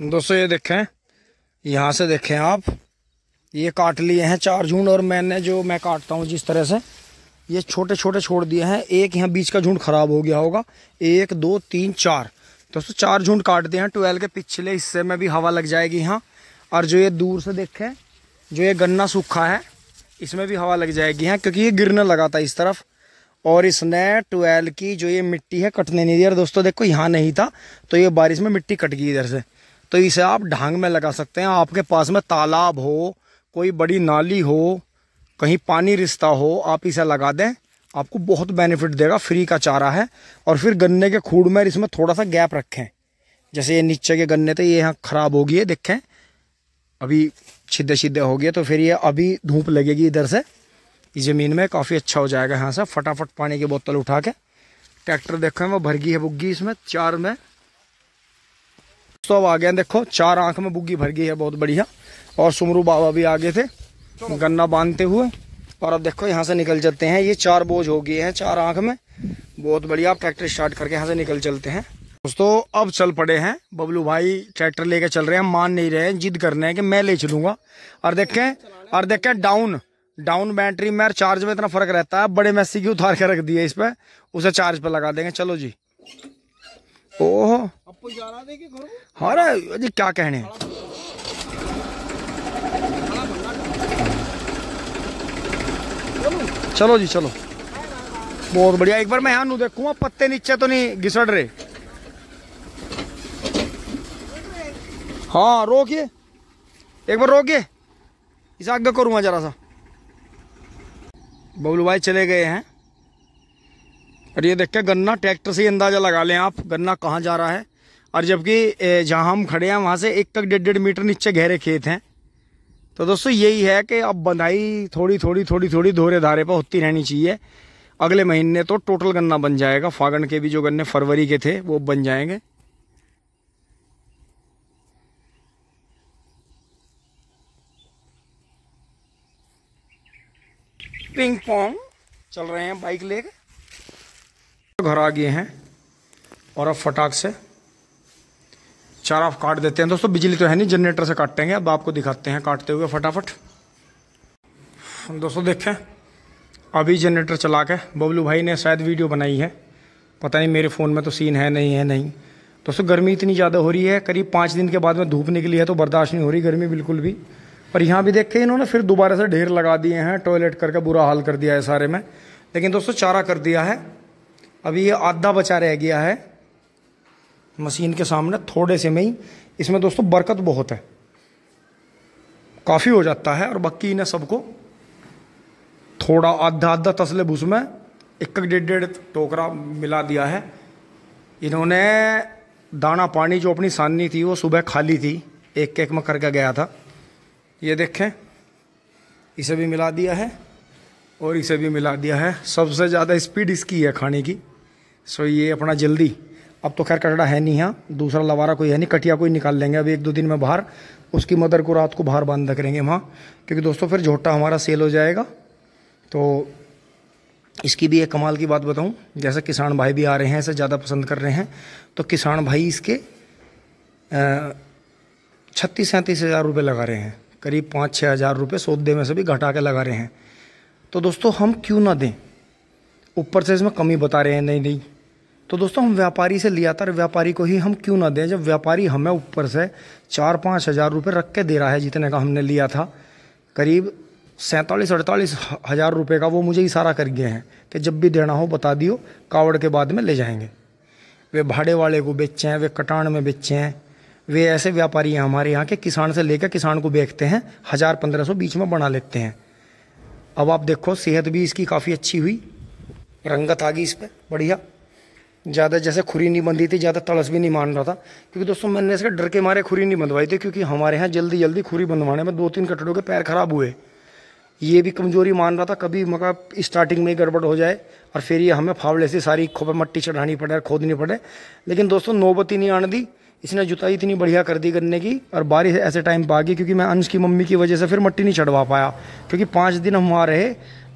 दोस्तों ये देखें यहाँ से देखें आप ये काट लिए हैं चार झुंड और मैंने जो मैं काटता हूँ जिस तरह से ये छोटे छोटे छोड़ दिए हैं एक यहाँ बीच का झुंड खराब हो गया होगा एक दो तीन चार दोस्तों चार झुंड काट दिए हैं ट्वेल्व के पिछले हिस्से में भी हवा लग जाएगी यहाँ और जो ये दूर से देखें जो ये गन्ना सूखा है इसमें भी हवा लग जाएगी यहाँ क्योंकि ये गिरने लगा था इस तरफ और इसने ट्वेल्व की जो ये मिट्टी है कटने नहीं दी और दोस्तों देखो यहाँ नहीं था तो ये बारिश में मिट्टी कट गई इधर से तो इसे आप ढांग में लगा सकते हैं आपके पास में तालाब हो कोई बड़ी नाली हो कहीं पानी रिश्ता हो आप इसे लगा दें आपको बहुत बेनिफिट देगा फ्री का चारा है और फिर गन्ने के खूड़ में इसमें थोड़ा सा गैप रखें जैसे ये नीचे के गन्ने थे ये यहाँ ख़राब हो गए है देखें अभी छिदे छिदे हो गए तो फिर ये अभी धूप लगेगी इधर से इस ज़मीन में काफ़ी अच्छा हो जाएगा यहाँ से फटाफट पानी की बोतल उठा के ट्रैक्टर देखें वो भरगी है बुग्गी इसमें चार में तो अब आ गया देखो चार आंख में बुग्गी भर गई है बहुत बढ़िया और सुमरू बाबा भी आगे थे गन्ना बांधते हुए और अब देखो यहाँ से निकल चलते हैं ये चार बोझ हो गए हैं चार आंख में बहुत बढ़िया ट्रैक्टर स्टार्ट करके यहाँ से निकल चलते हैं दोस्तों अब चल पड़े हैं बबलू भाई ट्रैक्टर लेके चल रहे हैं मान नहीं रहे हैं जिद कर रहे हैं कि मैं ले चलूंगा और देखें और देखें डाउन डाउन बैटरी में और चार्ज में इतना फर्क रहता है बड़े मैसी की उतार के रख दिए इस पर उसे चार्ज पर लगा देंगे चलो जी ओहो हाँ रे क्या कहने चलो जी चलो बहुत बढ़िया एक बार मैं यहां देखूंगा पत्ते नीचे तो नहीं घिसड़ रहे हाँ रोकिए एक बार रोकिए इसे आगे करूंगा जरा सा बबलू भाई चले गए हैं और ये देख के गन्ना ट्रैक्टर से अंदाज़ा लगा लें आप गन्ना कहाँ जा रहा है और जबकि जहाँ हम खड़े हैं वहाँ से एक तक डेढ़ डेढ़ मीटर नीचे गहरे खेत हैं तो दोस्तों यही है कि अब बंधाई थोड़ी थोड़ी थोड़ी थोड़ी धोरे धारे पर होती रहनी चाहिए अगले महीने तो टोटल गन्ना बन जाएगा फागण के भी जो गन्ने फरवरी के थे वो बन जाएंगे पिंग पोंग चल रहे हैं बाइक लेके घर आ गए हैं और अब फटाक से चारा काट देते हैं दोस्तों बिजली तो है नहीं जनरेटर से काटेंगे अब आपको दिखाते हैं काटते हुए फटाफट दोस्तों देखें अभी जनरेटर चला के बबलू भाई ने शायद वीडियो बनाई है पता नहीं मेरे फ़ोन में तो सीन है नहीं है नहीं दोस्तों गर्मी इतनी ज़्यादा हो रही है करीब पाँच दिन के बाद में धूप निकली है तो बर्दाश्त नहीं हो रही गर्मी बिल्कुल भी पर यहाँ भी देख के इन्होंने फिर दोबारा से ढेर लगा दिए हैं टॉयलेट करके बुरा हाल कर दिया है सारे में लेकिन दोस्तों चारा कर दिया है अभी ये आधा बचा रह गया है मशीन के सामने थोड़े से में ही इसमें दोस्तों बरकत बहुत है काफ़ी हो जाता है और बाकी इन्हें सबको थोड़ा आधा आधा तसले भूस में एक एक डेढ़ डेढ़ टोकरा मिला दिया है इन्होंने दाना पानी जो अपनी सानी थी वो सुबह खाली थी एक एक में करके गया था ये देखें इसे भी मिला दिया है और इसे भी मिला दिया है सबसे ज़्यादा स्पीड इसकी है खाने की सो ये अपना जल्दी अब तो खैर कटड़ा है नहीं यहाँ दूसरा लवारा कोई है नहीं कटिया कोई निकाल लेंगे अब एक दो दिन में बाहर उसकी मदर को रात को बाहर बांध करेंगे वहाँ क्योंकि दोस्तों फिर झोटा हमारा सेल हो जाएगा तो इसकी भी एक कमाल की बात बताऊँ जैसे किसान भाई भी आ रहे हैं ऐसे ज़्यादा पसंद कर रहे हैं तो किसान भाई इसके छत्तीस सैंतीस हज़ार रुपये लगा रहे हैं करीब पाँच छः हज़ार रुपये सौदे में से भी घटा के लगा रहे हैं तो दोस्तों हम क्यों ना दें ऊपर से इसमें कमी बता रहे हैं नहीं नहीं तो दोस्तों हम व्यापारी से लिया था व्यापारी को ही हम क्यों ना दें जब व्यापारी हमें ऊपर से चार पाँच हज़ार रुपये रख के दे रहा है जितने का हमने लिया था करीब सैंतालीस अड़तालीस हज़ार रुपये का वो मुझे इशारा कर गए हैं कि जब भी देना हो बता दियो कावड़ के बाद में ले जाएंगे वे भाड़े वाले को बेचे हैं वे कटान में बेचे हैं वे ऐसे व्यापारी हैं हमारे यहाँ के किसान से लेकर किसान को बेचते हैं हज़ार पंद्रह सौ बीच में बना लेते हैं अब आप देखो सेहत भी इसकी काफ़ी अच्छी हुई रंगत आ गई इस पर बढ़िया ज़्यादा जैसे खुरी नहीं बंधी थी ज़्यादा तड़स भी नहीं मान रहा था क्योंकि दोस्तों मैंने इसके डर के मारे खुरी नहीं बंधवाई थी क्योंकि हमारे यहाँ जल्दी जल्दी खुरी बंधवाने में दो तीन कटड़ों के पैर खराब हुए ये भी कमजोरी मान रहा था कभी मतलब स्टार्टिंग में ही गड़बड़ हो जाए और फिर ये हमें फावड़े से सारी खोपे मट्टी चढ़ानी पड़े खोदनी पड़े लेकिन दोस्तों नौबत नहीं आने दी इसने जुताई इतनी बढ़िया कर दी गन्ने की और बारिश ऐसे टाइम पर आ गई क्योंकि मैं अंश की मम्मी की वजह से फिर मट्टी नहीं चढ़वा पाया क्योंकि पाँच दिन हम वहाँ रहे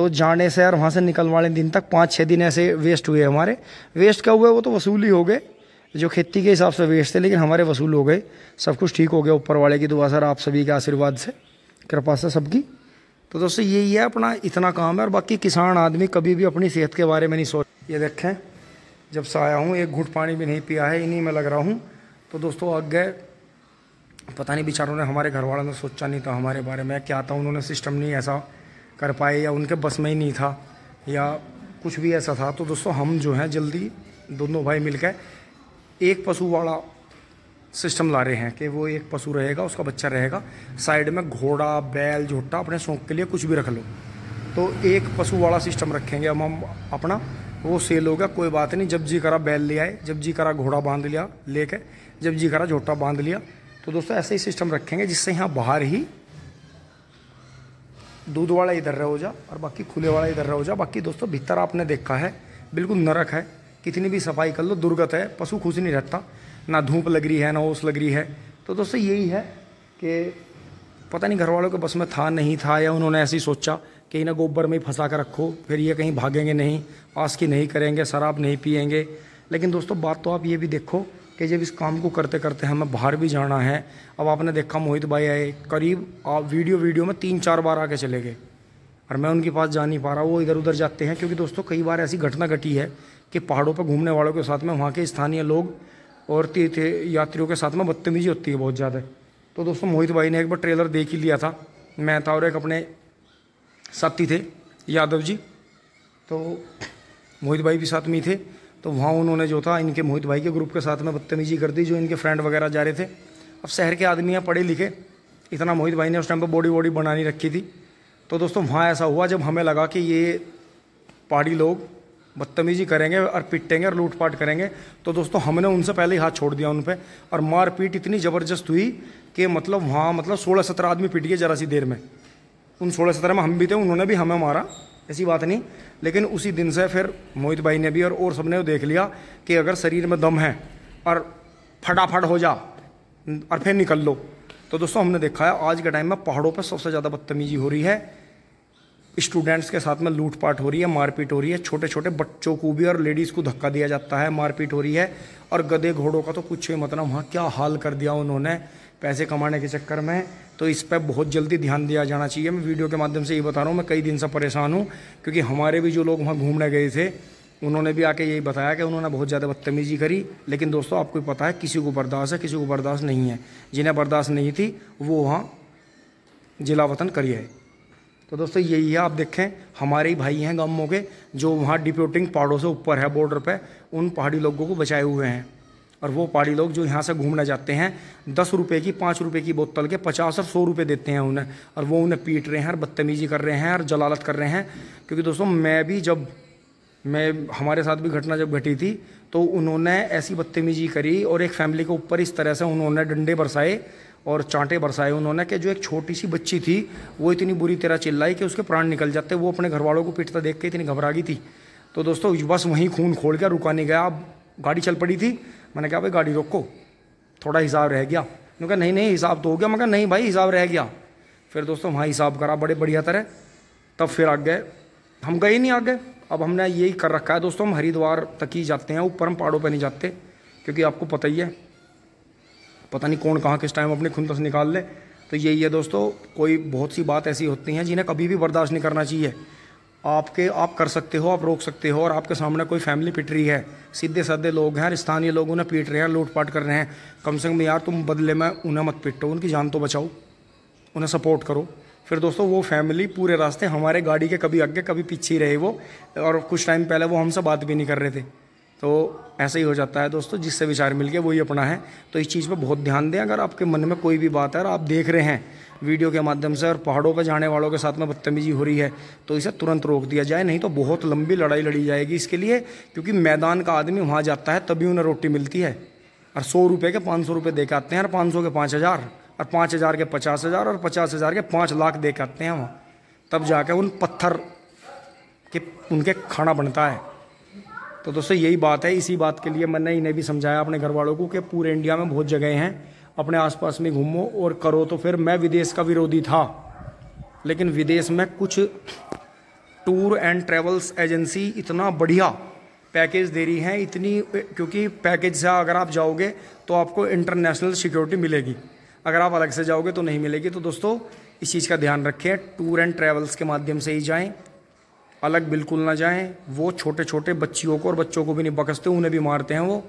तो जाने से और वहाँ से निकल वाले दिन तक पाँच छः दिन ऐसे वेस्ट हुए हमारे वेस्ट क्या हुआ वो तो वसूल ही हो गए जो खेती के हिसाब से वेस्ट थे लेकिन हमारे वसूल हो गए सब कुछ ठीक हो गया ऊपर वाले की दुआ सर आप सभी के आशीर्वाद से कृपा से सबकी तो दोस्तों यही है अपना इतना काम है और बाकी किसान आदमी कभी भी अपनी सेहत के बारे में नहीं सोच ये देखें जब से आया हूँ एक घुट पानी भी नहीं पिया है इन्हीं में लग रहा हूँ तो दोस्तों आग गए पता नहीं बेचारों ने हमारे घर वालों ने सोचा नहीं था हमारे बारे में क्या था उन्होंने सिस्टम नहीं ऐसा कर पाए या उनके बस में ही नहीं था या कुछ भी ऐसा था तो दोस्तों हम जो हैं जल्दी दोनों भाई मिलकर एक पशु वाला सिस्टम ला रहे हैं कि वो एक पशु रहेगा उसका बच्चा रहेगा साइड में घोड़ा बैल झोटा अपने शौक के लिए कुछ भी रख लो तो एक पशु वाला सिस्टम रखेंगे हम हम अपना वो सेल हो गया कोई बात नहीं जब जी करा बैल ले आए जब जी करा घोड़ा बांध लिया लेके जब जी करा झोटा बांध लिया तो दोस्तों ऐसे ही सिस्टम रखेंगे जिससे यहाँ बाहर ही दूध वाला इधर रहोजा और बाकी खुले वाला इधर रहोजा बाकी दोस्तों भीतर आपने देखा है बिल्कुल नरक है कितनी भी सफाई कर लो दुर्गत है पशु खुश नहीं रहता ना धूप लग रही है ना ओस लग रही है तो दोस्तों यही है कि पता नहीं घर वालों के बस में था नहीं था या उन्होंने ऐसे ही सोचा कि इन्हें गोबर में ही फंसा कर रखो फिर ये कहीं भागेंगे नहीं आस की नहीं करेंगे शराब नहीं पियेंगे लेकिन दोस्तों बात तो आप ये भी देखो कि जब इस काम को करते करते हमें बाहर भी जाना है अब आपने देखा मोहित भाई आए करीब आप वीडियो वीडियो में तीन चार बार आके चले गए और मैं उनके पास जा नहीं पा रहा वो इधर उधर जाते हैं क्योंकि दोस्तों कई बार ऐसी घटना घटी है कि पहाड़ों पर घूमने वालों के साथ में वहाँ के स्थानीय लोग और तीर्थ यात्रियों के साथ में बदतमीजी होती है बहुत ज़्यादा तो दोस्तों मोहित भाई ने एक बार ट्रेलर देख ही लिया था मैं था और एक अपने साथी थे यादव जी तो मोहित भाई भी साथ में ही थे तो वहाँ उन्होंने जो था इनके मोहित भाई के ग्रुप के साथ में बदतमीजी कर दी जो इनके फ्रेंड वगैरह जा रहे थे अब शहर के आदमी हैं पढ़े लिखे इतना मोहित भाई ने उस टाइम पर बॉडी वॉडी बनानी रखी थी तो दोस्तों वहाँ ऐसा हुआ जब हमें लगा कि ये पहाड़ी लोग बदतमीजी करेंगे और पिटेंगे और लूटपाट करेंगे तो दोस्तों हमने उनसे पहले ही हाथ छोड़ दिया उन पर और मारपीट इतनी ज़बरदस्त हुई कि मतलब वहाँ मतलब सोलह सत्रह आदमी पिट गए ज़रा सी देर में उन सोलह सत्रह में हम भी थे उन्होंने भी हमें मारा ऐसी बात नहीं लेकिन उसी दिन से फिर मोहित भाई ने भी और और सबने देख लिया कि अगर शरीर में दम है और फटाफट हो जा और फिर निकल लो तो दोस्तों हमने देखा है आज के टाइम में पहाड़ों पर सबसे ज़्यादा बदतमीजी हो रही है स्टूडेंट्स के साथ में लूटपाट हो रही है मारपीट हो रही है छोटे छोटे बच्चों को भी और लेडीज़ को धक्का दिया जाता है मारपीट हो रही है और गधे घोड़ों का तो कुछ ही मतलब वहाँ क्या हाल कर दिया उन्होंने पैसे कमाने के चक्कर में तो इस पर बहुत जल्दी ध्यान दिया जाना चाहिए मैं वीडियो के माध्यम से ये बता रहा हूँ मैं कई दिन से परेशान हूँ क्योंकि हमारे भी जो लोग वहाँ घूमने गए थे उन्होंने भी आके यही बताया कि उन्होंने बहुत ज़्यादा बदतमीजी करी लेकिन दोस्तों आपको पता है किसी को बर्दाश्त है किसी को बर्दाश्त नहीं है जिन्हें बर्दाश्त नहीं थी वो वहाँ जिला वतन करी है तो दोस्तों यही है आप देखें हमारे ही भाई हैं गमों के जो वहाँ डिप्यूटिंग पहाड़ों से ऊपर है बॉर्डर पर उन पहाड़ी लोगों को बचाए हुए हैं और वो पहाड़ी लोग जो यहाँ से घूमने जाते हैं दस रुपये की पाँच रुपये की बोतल के पचास और सौ रुपये देते हैं उन्हें और वो उन्हें पीट रहे हैं और बदतमीजी कर रहे हैं और जलालत कर रहे हैं क्योंकि दोस्तों मैं भी जब मैं हमारे साथ भी घटना जब घटी थी तो उन्होंने ऐसी बदतमीजी करी और एक फैमिली के ऊपर इस तरह से उन्होंने डंडे बरसाए और चांटे बरसाए उन्होंने कि जो एक छोटी सी बच्ची थी वो इतनी बुरी तरह चिल्लाई कि उसके प्राण निकल जाते वो अपने घर वालों को पीटता देख के इतनी घबरा गई थी तो दोस्तों बस वहीं खून खोल के रुका नहीं गया अब गाड़ी चल पड़ी थी मैंने कहा भाई गाड़ी रोको थोड़ा हिसाब रह गया मैंने कहा नहीं नहीं हिसाब तो हो गया मगर नहीं भाई हिसाब रह गया फिर दोस्तों वहाँ हिसाब करा बड़े बढ़िया तरह तब फिर आ गए हम गए नहीं आ गए अब हमने यही कर रखा है दोस्तों हम हरिद्वार तक ही जाते हैं ऊपर हम पहाड़ों पर नहीं जाते क्योंकि आपको पता ही है पता नहीं कौन कहाँ किस टाइम अपने खुंदस निकाल ले तो यही है दोस्तों कोई बहुत सी बात ऐसी होती हैं जिन्हें कभी भी बर्दाश्त नहीं करना चाहिए आपके आप कर सकते हो आप रोक सकते हो और आपके सामने कोई फैमिली पिट रही है सीधे साधे लोग हैं स्थानीय लोग उन्हें पीट रहे हैं लूटपाट कर रहे हैं कम से कम यार तुम बदले में उन्हें मत पिटो उनकी जान तो बचाओ उन्हें सपोर्ट करो फिर दोस्तों वो फैमिली पूरे रास्ते हमारे गाड़ी के कभी आगे कभी पीछे ही रहे वो और कुछ टाइम पहले वो हमसे बात भी नहीं कर रहे थे तो ऐसा ही हो जाता है दोस्तों जिससे विचार मिल गया वही अपना है तो इस चीज़ पर बहुत ध्यान दें अगर आपके मन में कोई भी बात है और आप देख रहे हैं वीडियो के माध्यम से और पहाड़ों पर जाने वालों के साथ में बदतमीजी हो रही है तो इसे तुरंत रोक दिया जाए नहीं तो बहुत लंबी लड़ाई लड़ी जाएगी इसके लिए क्योंकि मैदान का आदमी वहाँ जाता है तभी उन्हें रोटी मिलती है और सौ रुपये के पाँच सौ रुपये दे के आते हैं और पाँच सौ के पाँच हज़ार और पाँच हज़ार के पचास हज़ार और पचास हज़ार के पाँच लाख दे के आते हैं वहाँ तब जाकर उन पत्थर के उनके खाना बनता है तो दोस्तों यही बात है इसी बात के लिए मैंने इन्हें भी समझाया अपने घर वालों को कि पूरे इंडिया में बहुत जगह हैं अपने आसपास में घूमो और करो तो फिर मैं विदेश का विरोधी था लेकिन विदेश में कुछ टूर एंड ट्रेवल्स एजेंसी इतना बढ़िया पैकेज दे रही हैं इतनी क्योंकि पैकेज से अगर आप जाओगे तो आपको इंटरनेशनल सिक्योरिटी मिलेगी अगर आप अलग से जाओगे तो नहीं मिलेगी तो दोस्तों इस चीज़ का ध्यान रखें टूर एंड ट्रेवल्स के माध्यम से ही जाएं अलग बिल्कुल ना जाएं वो छोटे छोटे बच्चियों को और बच्चों को भी नहीं बकसते उन्हें भी मारते हैं वो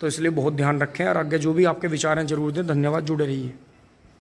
तो इसलिए बहुत ध्यान रखें और आगे जो भी आपके विचार हैं जरूर दें धन्यवाद जुड़े रहिए